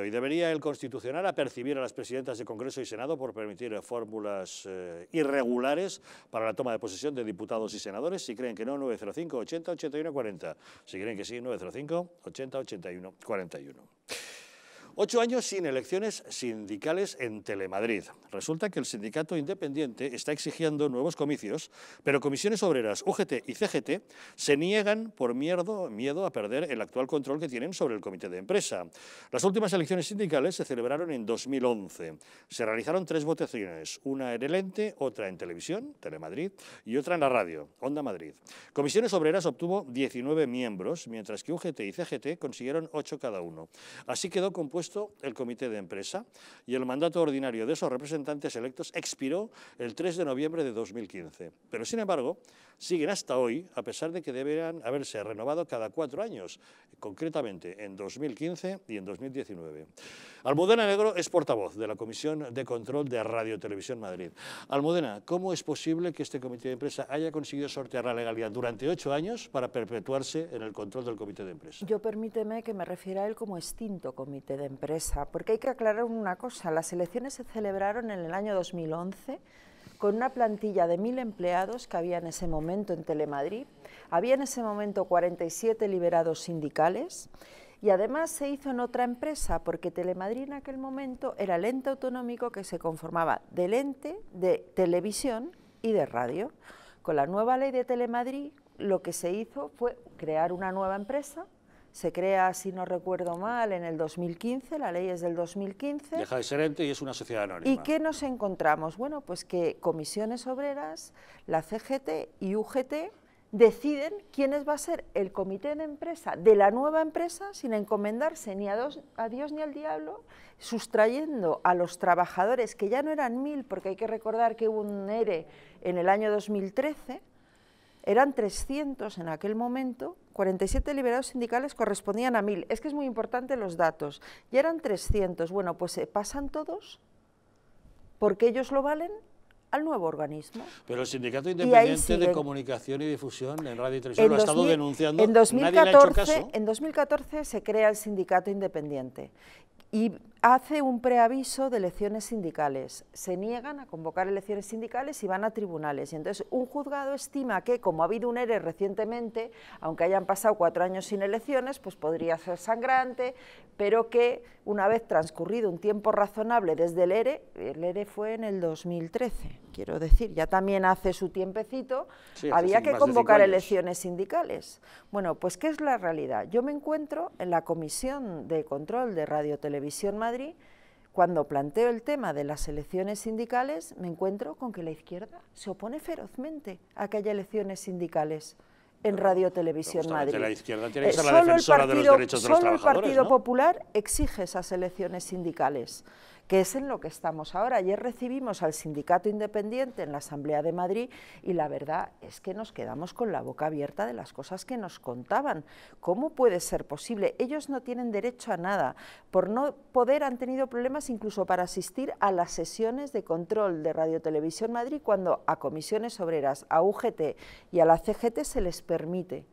Y debería el Constitucional apercibir a las presidentas de Congreso y Senado por permitir fórmulas eh, irregulares para la toma de posesión de diputados y senadores. Si creen que no, 905 80 81 40. Si creen que sí, 905 80 81 41. Ocho años sin elecciones sindicales en Telemadrid. Resulta que el sindicato independiente está exigiendo nuevos comicios, pero comisiones obreras, UGT y CGT se niegan por miedo, a perder el actual control que tienen sobre el comité de empresa. Las últimas elecciones sindicales se celebraron en 2011. Se realizaron tres votaciones, una en el ente, otra en televisión, Telemadrid, y otra en la radio, Onda Madrid. Comisiones obreras obtuvo 19 miembros, mientras que UGT y CGT consiguieron 8 cada uno. Así quedó compuesto el comité de empresa y el mandato ordinario de esos representantes electos expiró el 3 de noviembre de 2015. Pero sin embargo, siguen hasta hoy, a pesar de que deberán haberse renovado cada cuatro años, concretamente en 2015 y en 2019. Almudena Negro es portavoz de la Comisión de Control de Radio Televisión Madrid. Almudena, ¿cómo es posible que este comité de empresa haya conseguido sortear la legalidad durante ocho años para perpetuarse en el control del comité de empresa? Yo permíteme que me refiera a él como extinto comité de empresa, porque hay que aclarar una cosa. Las elecciones se celebraron en el año 2011 con una plantilla de mil empleados que había en ese momento en Telemadrid. Había en ese momento 47 liberados sindicales y además se hizo en otra empresa porque Telemadrid en aquel momento era el ente autonómico que se conformaba del ente de televisión y de radio. Con la nueva ley de Telemadrid lo que se hizo fue crear una nueva empresa se crea, si no recuerdo mal, en el 2015, la ley es del 2015. Deja de ser ente y es una sociedad anónima. ¿Y qué nos encontramos? Bueno, pues que comisiones obreras, la CGT y UGT deciden quiénes va a ser el comité de empresa de la nueva empresa sin encomendarse ni a, a Dios ni al diablo, sustrayendo a los trabajadores, que ya no eran mil, porque hay que recordar que hubo un ERE en el año 2013, eran 300 en aquel momento, 47 liberados sindicales correspondían a 1.000. Es que es muy importante los datos. Y eran 300. Bueno, pues se eh, pasan todos porque ellos lo valen al nuevo organismo. Pero el Sindicato Independiente de Comunicación y Difusión en Radio y Televisión lo ha estado denunciando. En 2014, en 2014 se crea el Sindicato Independiente y hace un preaviso de elecciones sindicales. Se niegan a convocar elecciones sindicales y van a tribunales. Y entonces un juzgado estima que, como ha habido un ERE recientemente, aunque hayan pasado cuatro años sin elecciones, pues podría ser sangrante, pero que una vez transcurrido un tiempo razonable desde el ERE, el ERE fue en el 2013, quiero decir, ya también hace su tiempecito, había que convocar elecciones sindicales. Bueno, pues ¿qué es la realidad? Yo me encuentro en la Comisión de Control de Radio Televisión Madrid, cuando planteo el tema de las elecciones sindicales, me encuentro con que la izquierda se opone ferozmente a que haya elecciones sindicales en Radio Televisión Madrid. tiene que eh, ser la defensora de los derechos de los trabajadores. el Partido Popular exige esas elecciones sindicales, que es en lo que estamos ahora. Ayer recibimos al sindicato independiente en la Asamblea de Madrid y la verdad es que nos quedamos con la boca abierta de las cosas que nos contaban. ¿Cómo puede ser posible? Ellos no tienen derecho a nada. Por no poder han tenido problemas incluso para asistir a las sesiones de control de Radio Televisión Madrid cuando a comisiones obreras, a UGT y a la CGT se les permite,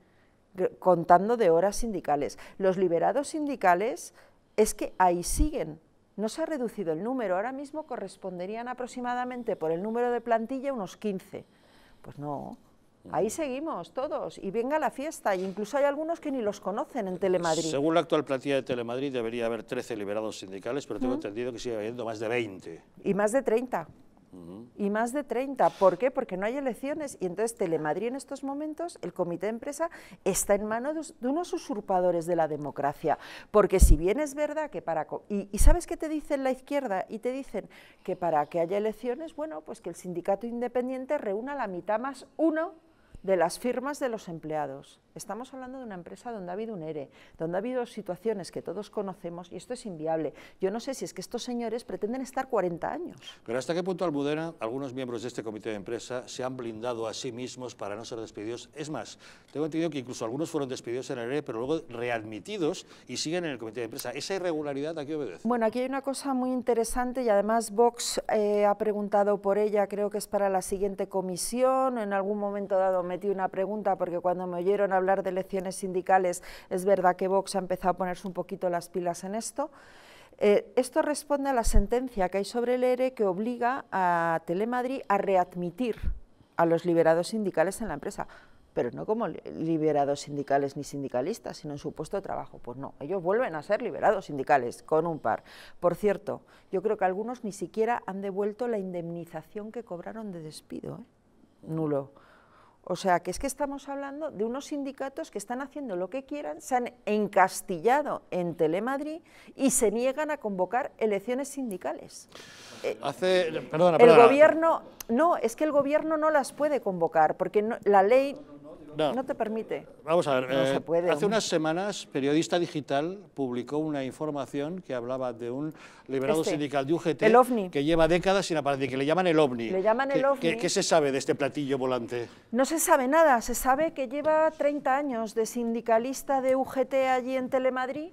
contando de horas sindicales. Los liberados sindicales es que ahí siguen, no se ha reducido el número, ahora mismo corresponderían aproximadamente por el número de plantilla unos 15. Pues no, ahí seguimos todos y venga la fiesta, incluso hay algunos que ni los conocen en Telemadrid. Según la actual plantilla de Telemadrid debería haber 13 liberados sindicales, pero tengo entendido que sigue habiendo más de 20. Y más de 30. Y más de 30. ¿Por qué? Porque no hay elecciones y entonces Telemadrid en estos momentos, el comité de empresa, está en manos de unos usurpadores de la democracia. Porque si bien es verdad que para... Y, y ¿sabes qué te dicen la izquierda? Y te dicen que para que haya elecciones, bueno, pues que el sindicato independiente reúna la mitad más uno de las firmas de los empleados. Estamos hablando de una empresa donde ha habido un ERE, donde ha habido situaciones que todos conocemos y esto es inviable. Yo no sé si es que estos señores pretenden estar 40 años. Pero ¿hasta qué punto Almudena, algunos miembros de este comité de empresa se han blindado a sí mismos para no ser despedidos? Es más, tengo entendido que incluso algunos fueron despedidos en el ERE, pero luego readmitidos y siguen en el comité de empresa. ¿Esa irregularidad a qué obedece? Bueno, aquí hay una cosa muy interesante y además Vox eh, ha preguntado por ella, creo que es para la siguiente comisión. En algún momento dado metí una pregunta porque cuando me oyeron hablar de elecciones sindicales, es verdad que Vox ha empezado a ponerse un poquito las pilas en esto. Eh, esto responde a la sentencia que hay sobre el ERE e que obliga a Telemadrid a readmitir a los liberados sindicales en la empresa pero no como liberados sindicales ni sindicalistas, sino en su puesto de trabajo. Pues no, ellos vuelven a ser liberados sindicales, con un par. Por cierto, yo creo que algunos ni siquiera han devuelto la indemnización que cobraron de despido. ¿eh? Nulo. O sea, que es que estamos hablando de unos sindicatos que están haciendo lo que quieran, se han encastillado en Telemadrid y se niegan a convocar elecciones sindicales. Eh, Hace, perdona. El gobierno, no, es que el gobierno no las puede convocar porque la ley no, te permite. Vamos a ver, eh, hace unas semanas Periodista Digital publicó una información que hablaba de un liberado este, sindical de UGT que lleva décadas sin aparecer, que le llaman el ovni. Le llaman el ovni. ¿Qué se sabe de este platillo volante? No se sabe nada, se sabe que lleva 30 años de sindicalista de UGT allí en Telemadrid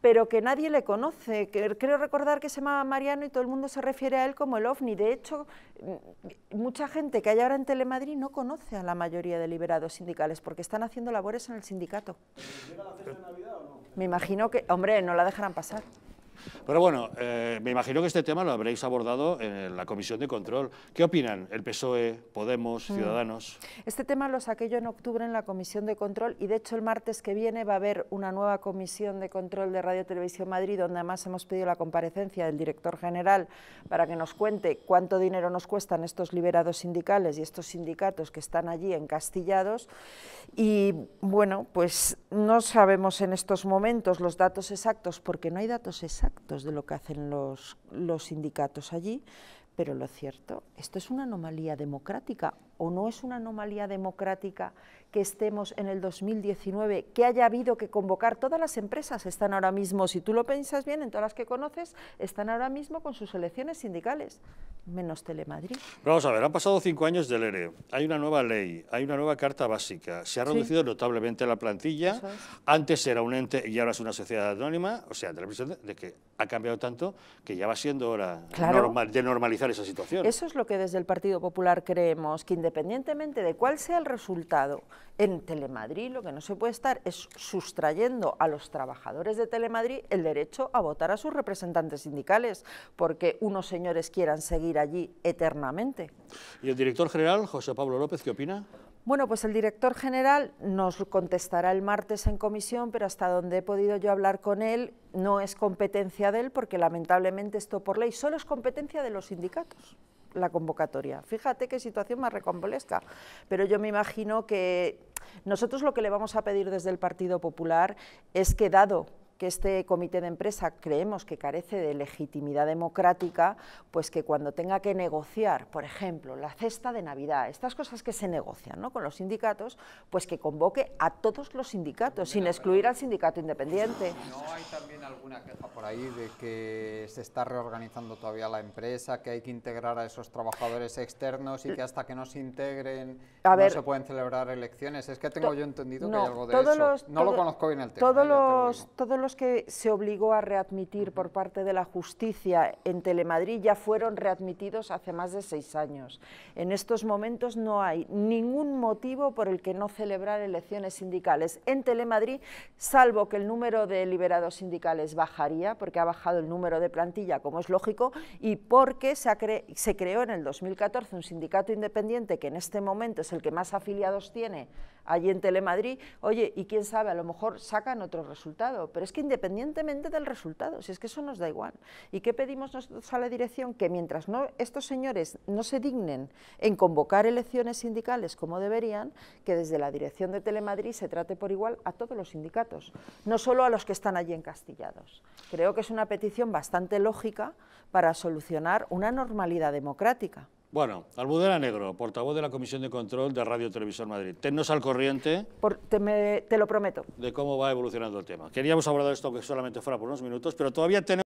pero que nadie le conoce. Creo recordar que se llama Mariano y todo el mundo se refiere a él como el ovni. De hecho, mm, mucha gente que hay ahora en Telemadrid no conoce a la mayoría de liberados sindicales porque están haciendo labores en el sindicato. Me imagino que, hombre, no la dejarán pasar. Pero bueno, eh, me imagino que este tema lo habréis abordado en la Comisión de Control. ¿Qué opinan el PSOE, Podemos, mm. Ciudadanos? Este tema lo saqué yo en octubre en la Comisión de Control y de hecho el martes que viene va a haber una nueva Comisión de Control de Radio Televisión Madrid donde además hemos pedido la comparecencia del director general para que nos cuente cuánto dinero nos cuestan estos liberados sindicales y estos sindicatos que están allí encastillados y bueno, pues no sabemos en estos momentos los datos exactos porque no hay datos exactos de lo que hacen los, los sindicatos allí, pero lo cierto, esto es una anomalía democrática o no es una anomalía democrática que estemos en el 2019, que haya habido que convocar, todas las empresas están ahora mismo, si tú lo piensas bien, en todas las que conoces, están ahora mismo con sus elecciones sindicales, menos Telemadrid. Vamos a ver, han pasado cinco años del ERE, e. hay una nueva ley, hay una nueva carta básica, se ha reducido notablemente la plantilla, antes era un ente y ahora es una sociedad anónima, o sea, de de que ha cambiado tanto que ya va siendo hora de normalizar esa situación. Eso es lo que desde el Partido Popular creemos, que independientemente de cuál sea el resultado, en Telemadrid lo que no se puede estar es sustrayendo a los trabajadores de Telemadrid el derecho a votar a sus representantes sindicales, porque unos señores quieran seguir allí eternamente. ¿Y el director general, José Pablo López, qué opina? Bueno, pues el director general nos contestará el martes en comisión, pero hasta donde he podido yo hablar con él, no es competencia de él, porque lamentablemente esto por ley solo es competencia de los sindicatos la convocatoria. Fíjate qué situación más recombolesca. Pero yo me imagino que nosotros lo que le vamos a pedir desde el Partido Popular es que, dado que este comité de empresa creemos que carece de legitimidad democrática, pues que cuando tenga que negociar, por ejemplo, la cesta de Navidad, estas cosas que se negocian con los sindicatos, pues que convoque a todos los sindicatos, sin excluir al sindicato independiente. ¿No hay también alguna queja por ahí de que se está reorganizando todavía la empresa, que hay que integrar a esos trabajadores externos y que hasta que no se integren no se pueden celebrar elecciones? Es que tengo yo entendido que hay algo de eso. no lo conozco bien el tema. Todos ¿eh? los, todos los que se obligó a readmitir por parte de la justicia en Telemadrid ya fueron readmitidos hace más de seis años. En estos momentos no hay ningún motivo por el que no celebrar elecciones sindicales en Telemadrid, salvo que el número de liberados sindicales bajaría, porque ha bajado el número de plantilla, como es lógico, y porque se creó en el 2014 un sindicato independiente que en este momento es el que más afiliados tiene allí en Telemadrid, oye, y quién sabe, a lo mejor sacan otro resultado, pero es que independientemente del resultado, si es que eso nos da igual. ¿Y qué pedimos nosotros a la dirección? Que mientras estos señores no se dignen en convocar elecciones sindicales como deberían, que desde la dirección de Telemadrid se trate por igual a todos los sindicatos, no solo a los que están allí encastillados. Creo que es una petición bastante lógica para solucionar una normalidad democrática. Bueno, Almudena Negro, portavoz de la Comisión de Control de Radio Televisor Madrid. Tennos al corriente. te, lo prometo. De cómo va evolucionando el tema. Queríamos hablar de esto, que solamente fuera por unos minutos, pero todavía tenemos.